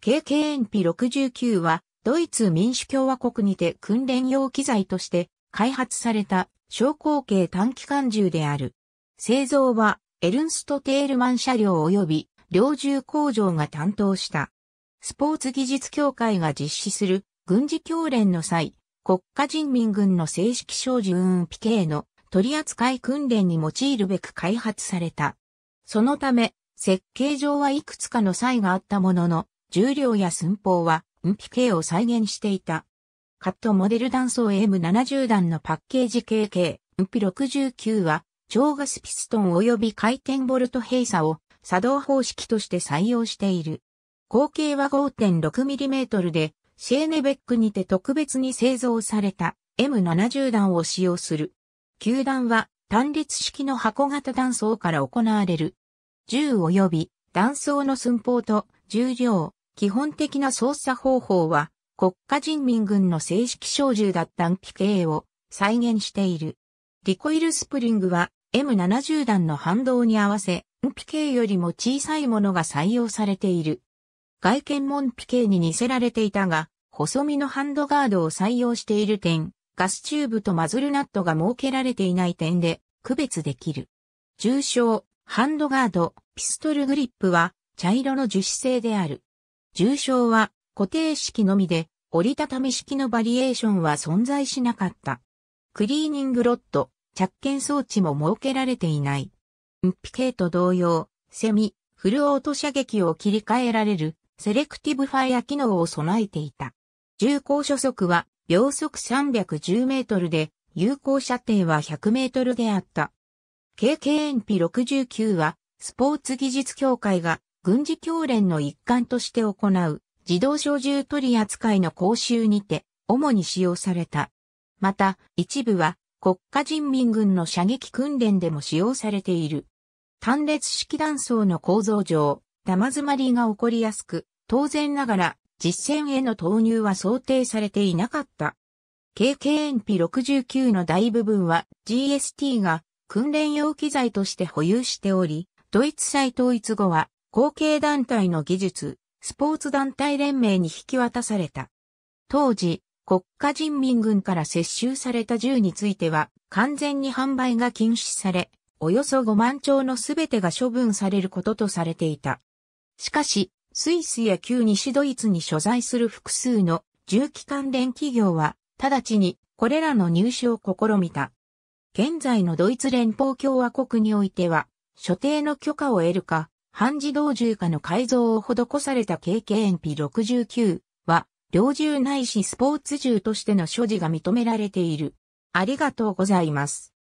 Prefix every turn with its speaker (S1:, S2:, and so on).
S1: KKNP69 は、ドイツ民主共和国にて訓練用機材として開発された小口径短機関銃である。製造は、エルンスト・テールマン車両及び、猟銃工場が担当した。スポーツ技術協会が実施する軍事教練の際、国家人民軍の正式小銃運 p k の取扱い訓練に用いるべく開発された。そのため、設計上はいくつかの際があったものの、重量や寸法は、運比系を再現していた。カットモデル断層 M70 段のパッケージ系系、運比69は、超ガスピストン及び回転ボルト閉鎖を作動方式として採用している。口径は 5.6mm で、シェーネベックにて特別に製造された M70 段を使用する。球弾は単列式の箱型断層から行われる。銃及び断層の寸法と重量、基本的な操作方法は、国家人民軍の正式小銃だったンピケを再現している。リコイルスプリングは M70 弾の反動に合わせ、ンピケよりも小さいものが採用されている。外見もンピケに似せられていたが、細身のハンドガードを採用している点、ガスチューブとマズルナットが設けられていない点で区別できる。重傷、ハンドガード、ピストルグリップは茶色の樹脂製である。重症は固定式のみで、折りたたみ式のバリエーションは存在しなかった。クリーニングロット、着検装置も設けられていない。ウッピ系と同様、セミ、フルオート射撃を切り替えられる、セレクティブファイア機能を備えていた。重工初速は、秒速310メートルで、有効射程は100メートルであった。KKNP69 は、スポーツ技術協会が軍事教練の一環として行う自動小銃取り扱いの講習にて主に使用された。また、一部は国家人民軍の射撃訓練でも使用されている。単列式弾倉の構造上、玉詰まりが起こりやすく、当然ながら実戦への投入は想定されていなかった。KKNP69 の大部分は GST が訓練用機材として保有しており、ドイツ再統一後は後継団体の技術、スポーツ団体連盟に引き渡された。当時、国家人民軍から接収された銃については、完全に販売が禁止され、およそ5万丁のすべてが処分されることとされていた。しかし、スイスや旧西ドイツに所在する複数の銃器関連企業は、直ちにこれらの入手を試みた。現在のドイツ連邦共和国においては、所定の許可を得るか、半自動銃化の改造を施された KKNP69 は、猟銃ないしスポーツ銃としての所持が認められている。ありがとうございます。